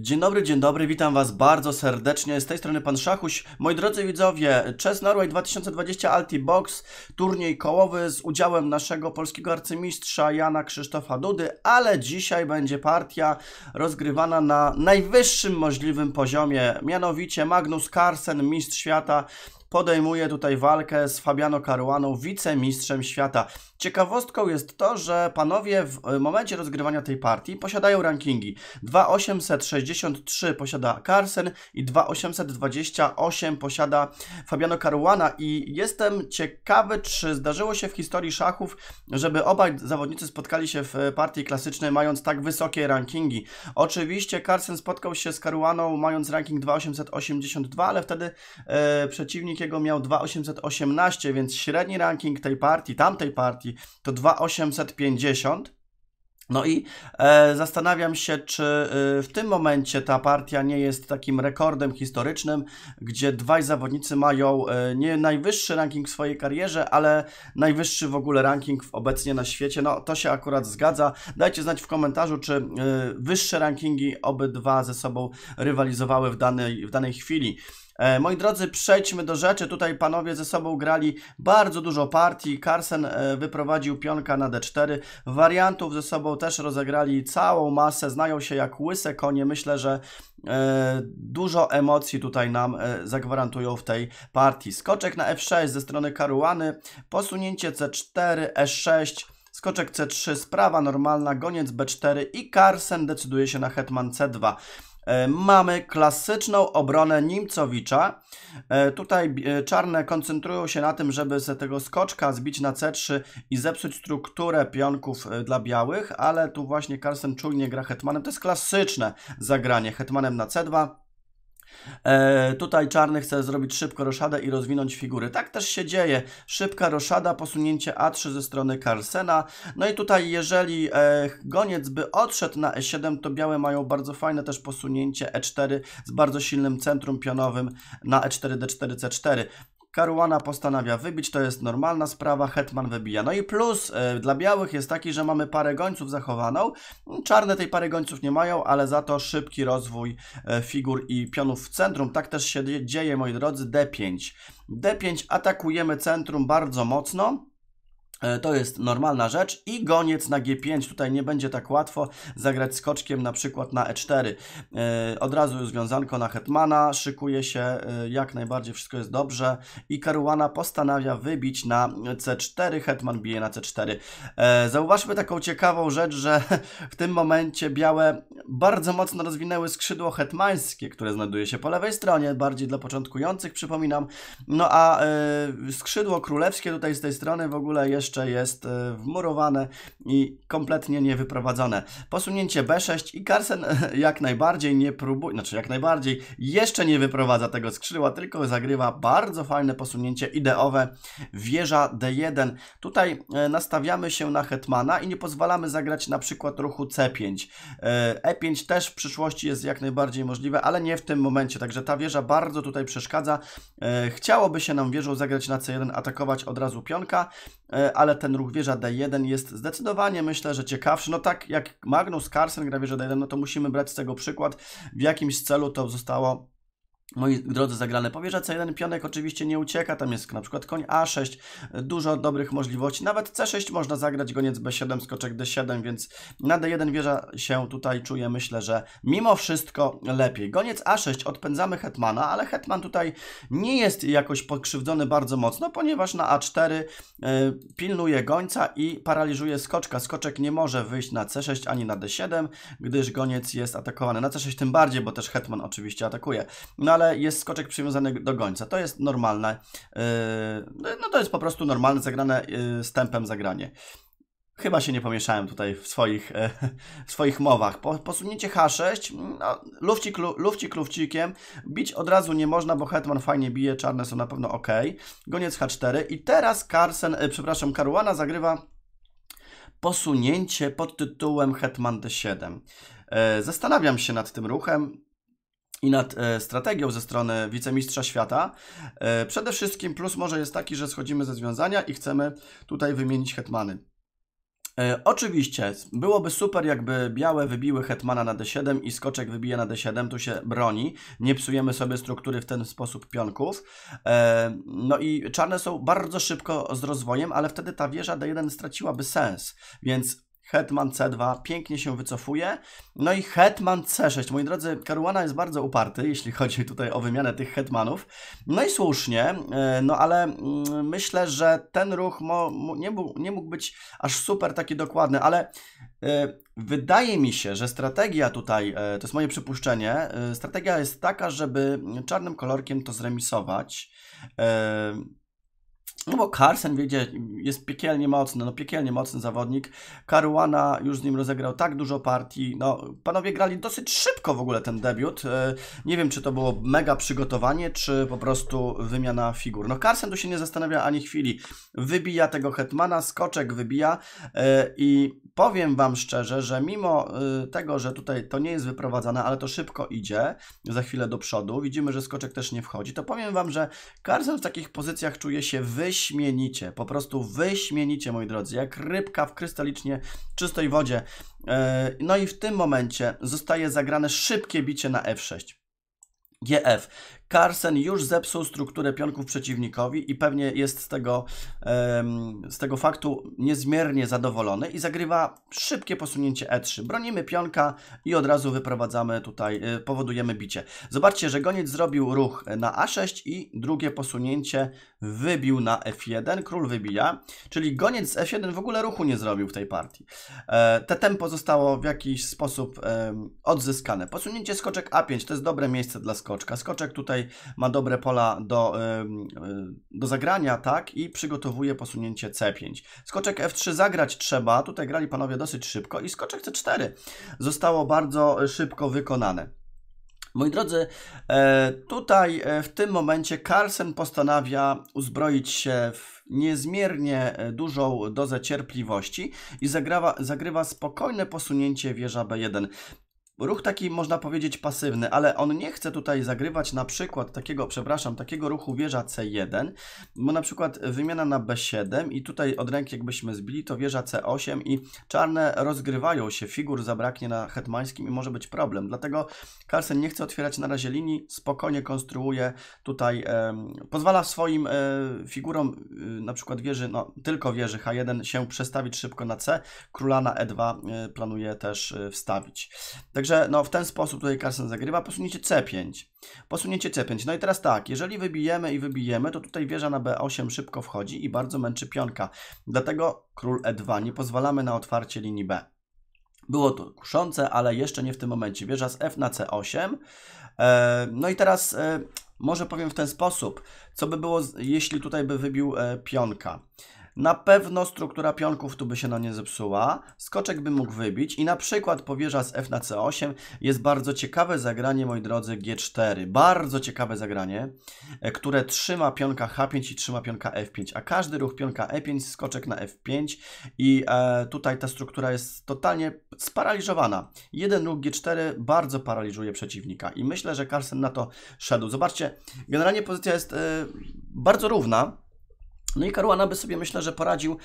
Dzień dobry, dzień dobry, witam Was bardzo serdecznie. Z tej strony Pan Szachuś. Moi drodzy widzowie, Chess Norway 2020 Alti Box, turniej kołowy z udziałem naszego polskiego arcymistrza Jana Krzysztofa Dudy, ale dzisiaj będzie partia rozgrywana na najwyższym możliwym poziomie, mianowicie Magnus Carlsen, mistrz świata podejmuje tutaj walkę z Fabiano Caruaną, wicemistrzem świata. Ciekawostką jest to, że panowie w e, momencie rozgrywania tej partii posiadają rankingi. 2863 posiada Carson i 2828 posiada Fabiano Caruana i jestem ciekawy, czy zdarzyło się w historii szachów, żeby obaj zawodnicy spotkali się w e, partii klasycznej mając tak wysokie rankingi. Oczywiście Carson spotkał się z Caruaną mając ranking 2882, ale wtedy e, przeciwnik miał 2818, więc średni ranking tej partii, tamtej partii to 2850. No i e, zastanawiam się, czy e, w tym momencie ta partia nie jest takim rekordem historycznym, gdzie dwaj zawodnicy mają e, nie najwyższy ranking w swojej karierze, ale najwyższy w ogóle ranking obecnie na świecie. No to się akurat zgadza. Dajcie znać w komentarzu, czy y, wyższe rankingi obydwa ze sobą rywalizowały w danej, w danej chwili. E, moi drodzy, przejdźmy do rzeczy. Tutaj panowie ze sobą grali bardzo dużo partii. Carson e, wyprowadził pionka na d4. Wariantów ze sobą też rozegrali całą masę. Znają się jak łyse konie. Myślę, że e, dużo emocji tutaj nam zagwarantują w tej partii. Skoczek na f6 ze strony Karuany, posunięcie c4, e6, Skoczek C3, sprawa normalna, goniec B4 i Carsen decyduje się na hetman C2. E, mamy klasyczną obronę Nimcowicza. E, tutaj e, czarne koncentrują się na tym, żeby z tego skoczka zbić na C3 i zepsuć strukturę pionków dla białych, ale tu właśnie Carlsen czujnie gra hetmanem. To jest klasyczne zagranie hetmanem na C2 E, tutaj czarny chce zrobić szybko roszadę i rozwinąć figury. Tak też się dzieje. Szybka roszada, posunięcie A3 ze strony Carlsena. No i tutaj jeżeli e, goniec by odszedł na E7, to białe mają bardzo fajne też posunięcie E4 z bardzo silnym centrum pionowym na E4, D4, C4. Karuana postanawia wybić, to jest normalna sprawa, Hetman wybija. No i plus y, dla białych jest taki, że mamy parę gońców zachowaną. Czarne tej pary gońców nie mają, ale za to szybki rozwój y, figur i pionów w centrum. Tak też się dzieje, moi drodzy, D5. D5 atakujemy centrum bardzo mocno. E, to jest normalna rzecz i goniec na G5, tutaj nie będzie tak łatwo zagrać skoczkiem na przykład na E4. E, od razu związanko na Hetmana, szykuje się e, jak najbardziej, wszystko jest dobrze i Karuana postanawia wybić na C4, Hetman bije na C4. Zauważmy taką ciekawą rzecz, że w tym momencie białe bardzo mocno rozwinęły skrzydło hetmańskie, które znajduje się po lewej stronie, bardziej dla początkujących przypominam, no a skrzydło królewskie tutaj z tej strony w ogóle jeszcze jeszcze jest e, wmurowane i kompletnie niewyprowadzone. Posunięcie B6 i Carson e, jak najbardziej nie próbuje, znaczy jak najbardziej jeszcze nie wyprowadza tego skrzydła, tylko zagrywa bardzo fajne posunięcie ideowe wieża D1. Tutaj e, nastawiamy się na hetmana i nie pozwalamy zagrać na przykład ruchu C5. E5 też w przyszłości jest jak najbardziej możliwe, ale nie w tym momencie, także ta wieża bardzo tutaj przeszkadza. Chciałoby się nam wieżą zagrać na C1, atakować od razu pionka, ale ten ruch wieża D1 jest zdecydowanie, myślę, że ciekawszy. No tak jak Magnus Carlsen gra wieża D1, no to musimy brać z tego przykład. W jakimś celu to zostało Moi drodzy zagrane powierza C1, pionek oczywiście nie ucieka, tam jest na przykład koń A6, dużo dobrych możliwości, nawet C6 można zagrać, goniec B7, skoczek D7, więc na D1 wieża się tutaj czuje, myślę, że mimo wszystko lepiej. Goniec A6, odpędzamy Hetmana, ale Hetman tutaj nie jest jakoś pokrzywdzony bardzo mocno, ponieważ na A4 y, e, pilnuje gońca i paraliżuje skoczka. Skoczek nie może wyjść na C6 ani na D7, gdyż goniec jest atakowany na C6, tym bardziej, bo też Hetman oczywiście atakuje. Na ale jest skoczek przywiązany do gońca. To jest normalne, yy, no to jest po prostu normalne zagrane yy, z tempem zagranie. Chyba się nie pomieszałem tutaj w swoich, e, w swoich mowach. Po, posunięcie H6, no, lufcik, lu, lufcik lufcikiem. Bić od razu nie można, bo Hetman fajnie bije, czarne są na pewno ok. Goniec H4 i teraz Carsen, e, przepraszam, Karuana zagrywa posunięcie pod tytułem Hetman D7. E, zastanawiam się nad tym ruchem i nad e, strategią ze strony wicemistrza świata. E, przede wszystkim plus może jest taki, że schodzimy ze związania i chcemy tutaj wymienić hetmany. E, oczywiście, byłoby super, jakby białe wybiły hetmana na d7 i skoczek wybije na d7, tu się broni, nie psujemy sobie struktury w ten sposób pionków. No i czarne są bardzo szybko z rozwojem, ale wtedy ta wieża d1 straciłaby sens, więc Hetman C2 pięknie się wycofuje. No i Hetman C6. Moi drodzy, Karuana jest bardzo uparty, jeśli chodzi tutaj o wymianę tych Hetmanów. No i słusznie, e, no ale mm, myślę, że ten ruch nie, mógł, nie mógł być aż super taki dokładny, ale e, wydaje mi się, że strategia tutaj, e, to jest moje przypuszczenie, strategia jest taka, żeby czarnym kolorkiem to zremisować. No bo Carson, wiecie, jest piekielnie mocny, no piekielnie mocny zawodnik. Caruana już z nim rozegrał tak dużo partii. No, panowie grali dosyć szybko w ogóle ten debiut. E, nie wiem, czy to było mega przygotowanie, czy po prostu wymiana figur. No Carson tu się nie zastanawia ani chwili. Wybija tego Hetmana, skoczek wybija e, i powiem wam szczerze, że mimo e, tego, że tutaj to nie jest wyprowadzane, ale to szybko idzie, za chwilę do przodu, widzimy, że skoczek też nie wchodzi, to powiem wam, że Carson w takich pozycjach czuje się wyjść wyśmienicie, po prostu wyśmienicie, moi drodzy, jak rybka w krystalicznie czystej wodzie. E, no i w tym momencie zostaje zagrane szybkie bicie na F6. GF. Carson już zepsuł strukturę pionków przeciwnikowi i pewnie jest z tego, z tego faktu niezmiernie zadowolony i zagrywa szybkie posunięcie E3. Bronimy pionka i od razu wyprowadzamy tutaj, e, powodujemy bicie. Zobaczcie, że goniec zrobił ruch na A6 i drugie posunięcie wybił na F1, król wybija, czyli goniec z F1 w ogóle ruchu nie zrobił w tej partii. E, te tempo zostało w jakiś sposób odzyskane. Posunięcie skoczek A5 to jest dobre miejsce dla skoczka. Skoczek tutaj tutaj ma dobre pola do, e, do zagrania, tak, i przygotowuje posunięcie C5. Skoczek F3 zagrać trzeba, tutaj grali panowie dosyć szybko i skoczek C4 zostało bardzo szybko wykonane. Moi drodzy, e, tutaj e, w tym momencie Carlsen postanawia uzbroić się w niezmiernie dużą dozę cierpliwości i zagrawa, zagrywa spokojne posunięcie wieża B1 ruch taki można powiedzieć pasywny, ale on nie chce tutaj zagrywać na przykład takiego, przepraszam, takiego ruchu wieża C1, bo na przykład wymiana na B7 i tutaj od ręki jakbyśmy zbili to wieża C8 i czarne rozgrywają się, figur zabraknie na hetmańskim i może być problem. Dlatego Carlsen nie chce otwierać na razie linii, spokojnie konstruuje tutaj, e, pozwala swoim e, figurom e, na przykład wieży, no tylko wieży H1 się przestawić szybko na C, króla na E2 e, planuje też e, wstawić. Także Także no, w ten sposób tutaj Carson zagrywa. Posunięcie C5. Posunięcie C5. No i teraz tak, jeżeli wybijemy i wybijemy, to tutaj wieża na B8 szybko wchodzi i bardzo męczy pionka. Dlatego król E2. Nie pozwalamy na otwarcie linii B. Było to kuszące, ale jeszcze nie w tym momencie. Wieża z F na C8. E, no i teraz e, może powiem w ten sposób, co by było, jeśli tutaj by wybił e, pionka. Na pewno struktura pionków tu by się na nie zepsuła, skoczek by mógł wybić i na przykład powierza z F na C8 jest bardzo ciekawe zagranie, moi drodzy, G4. Bardzo ciekawe zagranie, e, które trzyma pionka H5 i trzyma pionka F5, a każdy ruch pionka E5, skoczek na F5 i e, tutaj ta struktura jest totalnie sparaliżowana. Jeden ruch G4 bardzo paraliżuje przeciwnika i myślę, że Carlsen na to szedł. Zobaczcie, generalnie pozycja jest e, bardzo równa, no i Karuana, by sobie myślę, że poradził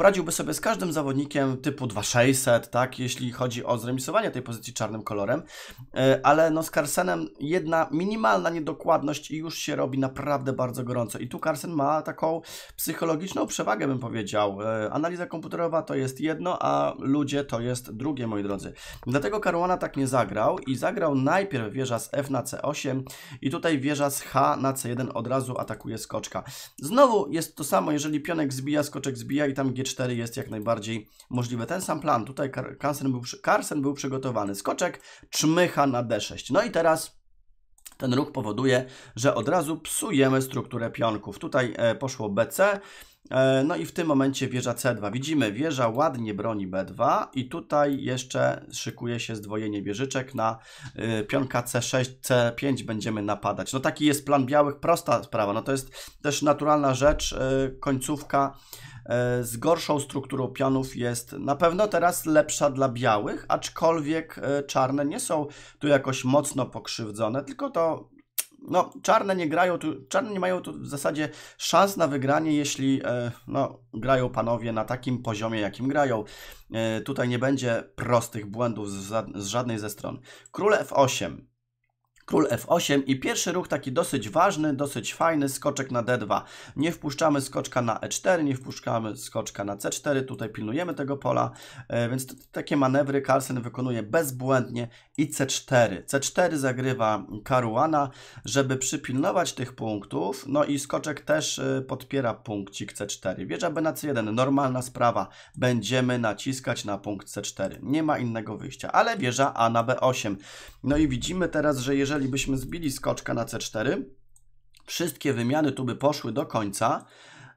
poradziłby sobie z każdym zawodnikiem typu 2600, tak, jeśli chodzi o zremisowanie tej pozycji czarnym kolorem, e, ale no z Carsenem jedna minimalna niedokładność i już się robi naprawdę bardzo gorąco. I tu Carsen ma taką psychologiczną przewagę, bym powiedział. E, analiza komputerowa to jest jedno, a ludzie to jest drugie, moi drodzy. Dlatego Caruana tak nie zagrał i zagrał najpierw wieża z F na C8 i tutaj wieża z H na C1 od razu atakuje skoczka. Znowu jest to samo, jeżeli pionek zbija, skoczek zbija i tam G4 4 jest jak najbardziej możliwe. Ten sam plan, tutaj Carson był, Carson był przygotowany. Skoczek czmycha na D6. No i teraz ten ruch powoduje, że od razu psujemy strukturę pionków. Tutaj e, poszło BC, E, no i w tym momencie wieża C2. Widzimy, wieża ładnie broni B2 i tutaj jeszcze szykuje się zdwojenie wieżyczek na y, pionka C6, C5 będziemy napadać. No taki jest plan białych, prosta sprawa. No to jest też naturalna rzecz, y, końcówka y, z gorszą strukturą pionów jest na pewno teraz lepsza dla białych, aczkolwiek czarne nie są tu jakoś mocno pokrzywdzone, tylko to no, czarne nie grają tu, czarne nie mają tu w zasadzie szans na wygranie, jeśli e, no, grają panowie na takim poziomie, jakim grają. E, tutaj nie będzie prostych błędów z, z żadnej ze stron. Król F8. Król F8 i pierwszy ruch taki dosyć ważny, dosyć fajny, skoczek na D2. Nie wpuszczamy skoczka na E4, nie wpuszczamy skoczka na C4, tutaj pilnujemy tego pola, e, więc takie manewry Carlsen wykonuje bezbłędnie i C4. C4 zagrywa Karuana, żeby przypilnować tych punktów, no i skoczek też e, podpiera punkcik C4. Wieża B na C1, normalna sprawa, będziemy naciskać na punkt C4, nie ma innego wyjścia, ale wieża A na B8. No i widzimy teraz, że jeżeli jeżeli byśmy zbili skoczka na C4, wszystkie wymiany tu by poszły do końca,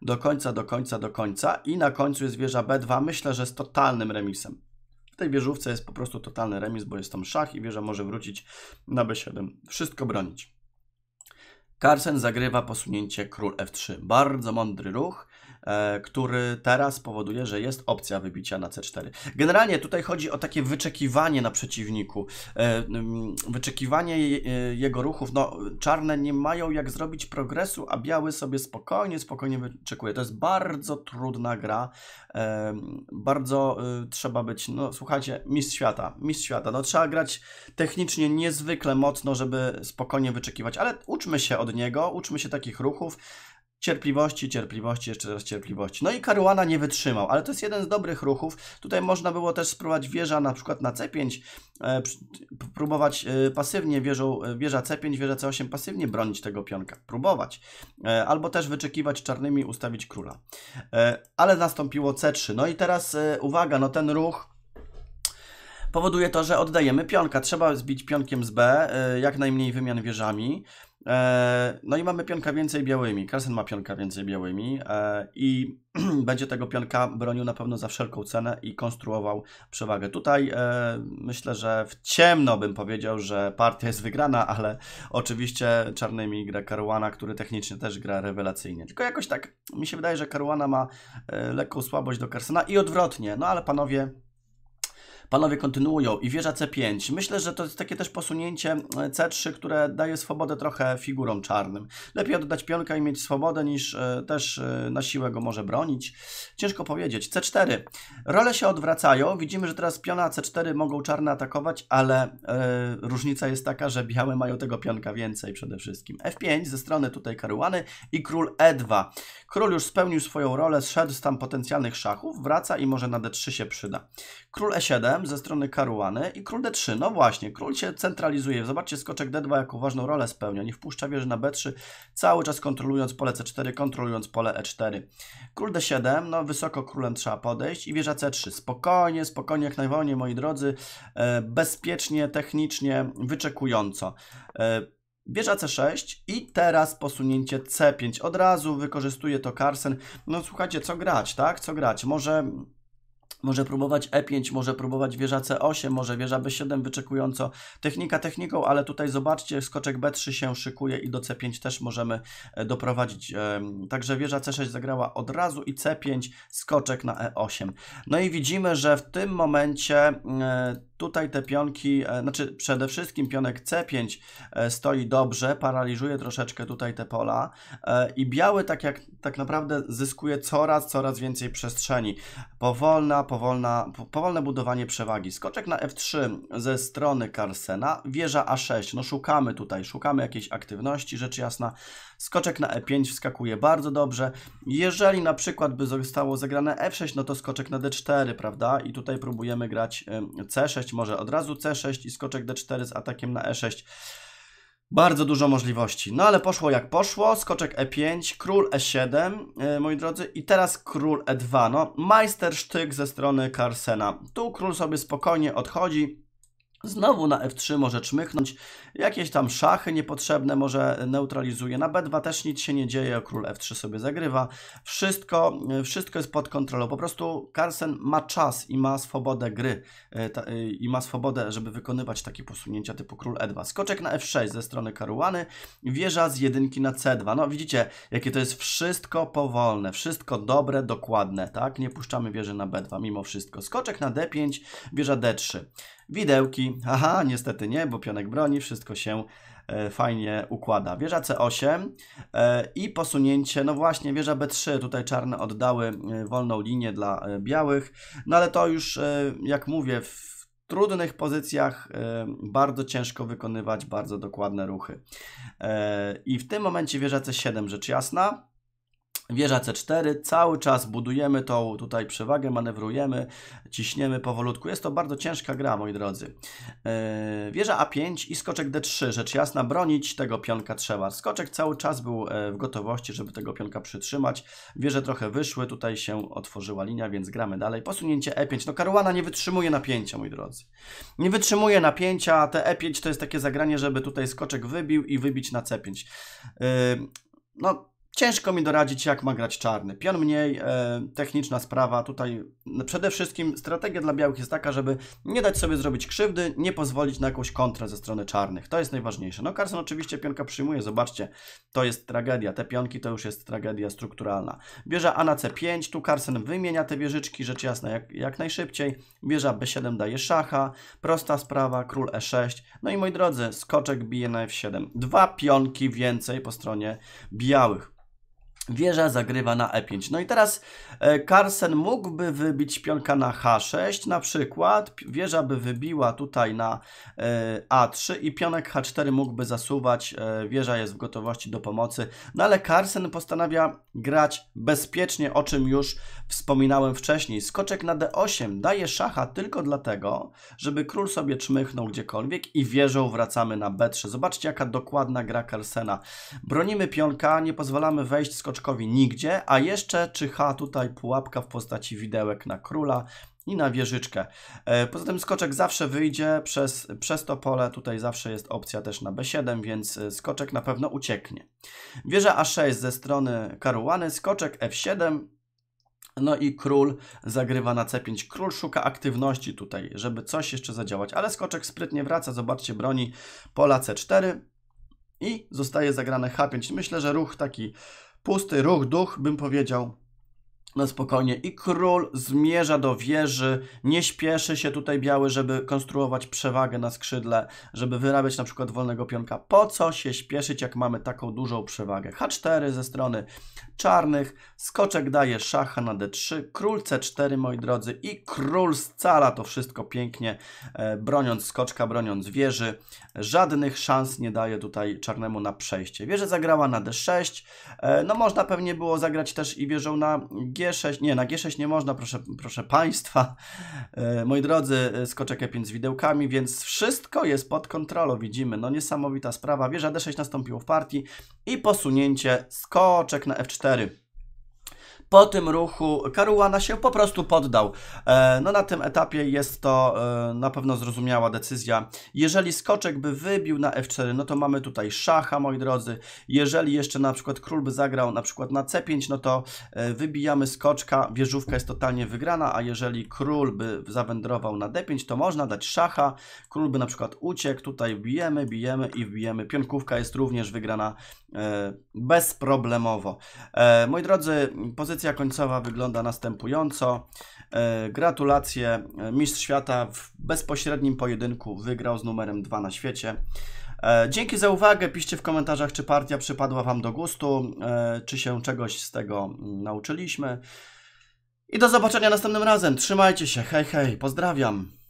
do końca, do końca, do końca i na końcu jest wieża B2, myślę, że z totalnym remisem. W tej wieżówce jest po prostu totalny remis, bo jest tam szach i wieża może wrócić na B7. Wszystko bronić. Carlsen zagrywa posunięcie król F3. Bardzo mądry ruch. E, który teraz powoduje, że jest opcja wybicia na C4. Generalnie tutaj chodzi o takie wyczekiwanie na przeciwniku, e, mm, wyczekiwanie e, jego ruchów. No, czarne nie mają jak zrobić progresu, a biały sobie spokojnie, spokojnie wyczekuje. To jest bardzo trudna gra, bardzo trzeba być, no słuchajcie, mistrz świata, mistrz świata. No trzeba grać technicznie niezwykle mocno, żeby spokojnie wyczekiwać, ale uczmy się od niego, uczmy się takich ruchów, Cierpliwości, cierpliwości, jeszcze raz cierpliwości. No i Karuana nie wytrzymał, ale to jest jeden z dobrych ruchów. Tutaj można było też spróbować wieża na przykład na C5, e, próbować e, pasywnie wieżą, e, wieża C5, wieża C8 pasywnie bronić tego pionka. Próbować. E, albo też wyczekiwać czarnymi, ustawić króla. E, ale nastąpiło C3. No i teraz e, uwaga, no ten ruch powoduje to, że oddajemy pionka. Trzeba zbić pionkiem z B, e, jak najmniej wymian wieżami. E, no i mamy pionka więcej białymi. Karsen ma pionka więcej białymi e, i będzie tego pionka bronił na pewno za wszelką cenę i konstruował przewagę. Tutaj e, myślę, że w ciemno bym powiedział, że partia jest wygrana, ale oczywiście czarnymi gra Caruana, który technicznie też gra rewelacyjnie. Tylko jakoś tak mi się wydaje, że Caruana ma lekką słabość do Karsena i odwrotnie. No ale panowie, Panowie kontynuują i wieża C5. Myślę, że to jest takie też posunięcie e, C3, które daje swobodę trochę figurom czarnym. Lepiej oddać pionka i mieć swobodę niż e, też e, na siłę go może bronić. Ciężko powiedzieć. C4. Role się odwracają. Widzimy, że teraz piona C4 mogą czarne atakować, ale yy, różnica jest taka, że białe mają tego pionka więcej przede wszystkim. F5 ze strony tutaj Karuany i król E2. Król już spełnił swoją rolę, zszedł z tam potencjalnych szachów, wraca i może na D3 się przyda. Król E7 ze strony Karuany i król d3. No właśnie, król się centralizuje. Zobaczcie skoczek d2 jaką ważną rolę spełnia. Nie wpuszcza wieży na b3, cały czas kontrolując pole c4, kontrolując pole e4. Król d7, no wysoko królem trzeba podejść i wieża c3. Spokojnie, spokojnie, jak najwolniej, moi drodzy. E, bezpiecznie, technicznie, wyczekująco. E, wieża C6 i teraz posunięcie C5. Od razu wykorzystuje to Carsen. No słuchajcie, co grać, tak? Co grać? Może może próbować E5, może próbować wieża C8, może wieża B7 wyczekująco. Technika techniką, ale tutaj zobaczcie, skoczek B3 się szykuje i do C5 też możemy e, doprowadzić. Także wieża C6 zagrała od razu i C5, skoczek na E8. No i widzimy, że w tym momencie e, Tutaj te pionki, e, znaczy przede wszystkim pionek C5 e, stoi dobrze, paraliżuje troszeczkę tutaj te pola e, i biały tak jak tak naprawdę zyskuje coraz, coraz więcej przestrzeni. Powolna, powolna, powolne budowanie przewagi. Skoczek na F3 ze strony Carsena, wieża A6. No szukamy tutaj, szukamy jakiejś aktywności, rzecz jasna Skoczek na e5 wskakuje bardzo dobrze. Jeżeli na przykład by zostało zagrane f6, no to skoczek na d4, prawda? I tutaj próbujemy grać c6, może od razu c6 i skoczek d4 z atakiem na e6. Bardzo dużo możliwości. No ale poszło jak poszło. Skoczek E5, król E7, e, moi drodzy. I teraz król E2. No, majstersztyk ze strony Carsena. Tu król sobie spokojnie odchodzi. Znowu na f3 może czmychnąć, jakieś tam szachy niepotrzebne może neutralizuje. Na b2 też nic się nie dzieje, król f3 sobie zagrywa. Wszystko, wszystko jest pod kontrolą. Po prostu Carlsen ma czas i ma swobodę gry e, e, i ma swobodę, żeby wykonywać takie posunięcia typu król e2. Skoczek na f6 ze strony Karuany, wieża z jedynki na c2. No widzicie, jakie to jest wszystko powolne, wszystko dobre, dokładne, tak? Nie puszczamy wieży na b2 mimo wszystko. Skoczek na d5, wieża d3. Widełki, aha, niestety nie, bo pionek broni, wszystko się e, fajnie układa. Wieża C8 e, i posunięcie, no właśnie, wieża B3, tutaj czarne oddały e, wolną linię dla białych, no ale to już, jak mówię, w trudnych pozycjach bardzo ciężko wykonywać bardzo dokładne ruchy. I w tym momencie wieża C7, rzecz jasna, Wieża C4, cały czas budujemy tą tutaj przewagę, manewrujemy, ciśniemy powolutku. Jest to bardzo ciężka gra, moi drodzy. E, wieża A5 i skoczek D3, rzecz jasna, bronić tego pionka trzeba. Skoczek cały czas był e, w gotowości, żeby tego pionka przytrzymać. Wieże trochę wyszły, tutaj się otworzyła linia, więc gramy dalej. Posunięcie E5, no karuana nie wytrzymuje napięcia, moi drodzy. Nie wytrzymuje napięcia, te E5 to jest takie zagranie, żeby tutaj skoczek wybił i wybić na C5. E, no, Ciężko mi doradzić, jak ma grać czarny. Pion mniej, e, techniczna sprawa. Tutaj no, przede wszystkim strategia dla białych jest taka, żeby nie dać sobie zrobić krzywdy, nie pozwolić na jakąś kontrę ze strony czarnych. To jest najważniejsze. No Carson oczywiście pionka przyjmuje, zobaczcie, to jest tragedia. Te pionki to już jest tragedia strukturalna. Bierze A na C5, tu Carson wymienia te wieżyczki, rzecz jasna, jak, jak najszybciej. Bierze B7 daje szacha, prosta sprawa, król E6. No i moi drodzy, skoczek bije na F7. Dwa pionki więcej po stronie białych. Wieża zagrywa na e5. No i teraz e, Carson mógłby wybić pionka na h6 na przykład. Wieża by wybiła tutaj na e, a3 i pionek h4 mógłby zasuwać. E, wieża jest w gotowości do pomocy. No ale Carlsen postanawia grać bezpiecznie, o czym już wspominałem wcześniej. Skoczek na d8 daje szacha tylko dlatego, żeby król sobie czmychnął gdziekolwiek i wieżą wracamy na b3. Zobaczcie jaka dokładna gra Carsena. Bronimy pionka, nie pozwalamy wejść skoczkowi Skoczkowi nigdzie, a jeszcze czyha tutaj pułapka w postaci widełek na króla i na wieżyczkę. E, poza tym skoczek zawsze wyjdzie przez, przez to pole, tutaj zawsze jest opcja też na b7, więc e, skoczek na pewno ucieknie. Wieża a6 ze strony karuany, skoczek f7, no i król zagrywa na C5. Król szuka aktywności tutaj, żeby coś jeszcze zadziałać, ale skoczek sprytnie wraca. Zobaczcie, broni pola C4 i zostaje zagrane H5. Myślę, że ruch taki pusty ruch, duch, bym powiedział na spokojnie. I król zmierza do wieży. Nie śpieszy się tutaj biały, żeby konstruować przewagę na skrzydle, żeby wyrabiać na przykład wolnego pionka. Po co się śpieszyć, jak mamy taką dużą przewagę? H4 ze strony czarnych. Skoczek daje szacha na D3. Król C4, moi drodzy. I król scala to wszystko pięknie, e, broniąc skoczka, broniąc wieży. Żadnych szans nie daje tutaj czarnemu na przejście. wieża zagrała na D6. E, no można pewnie było zagrać też i wieżą na G G6, nie, na G6 nie można, proszę, proszę Państwa. E, moi drodzy, e, skoczek E5 z widełkami, więc wszystko jest pod kontrolą, widzimy. No niesamowita sprawa, wieża D6 nastąpiło w partii i posunięcie skoczek na F4 po tym ruchu Karuana się po prostu poddał. E, no na tym etapie jest to e, na pewno zrozumiała decyzja. Jeżeli skoczek by wybił na F4, no to mamy tutaj szacha, moi drodzy. Jeżeli jeszcze na przykład król by zagrał na przykład na C5, no to e, wybijamy skoczka, wieżówka jest totalnie wygrana, a jeżeli król by zawędrował na D5, to można dać szacha, król by na przykład uciekł, tutaj bijemy, bijemy i wbijemy. Pionkówka jest również wygrana bezproblemowo. Moi drodzy, pozycja Pozycja końcowa wygląda następująco. E, gratulacje, e, mistrz świata w bezpośrednim pojedynku wygrał z numerem 2 na świecie. E, dzięki za uwagę. Piszcie w komentarzach, czy partia przypadła Wam do gustu, czy się czegoś z tego nauczyliśmy. I do zobaczenia następnym razem. Trzymajcie się. Hej, hej. Pozdrawiam.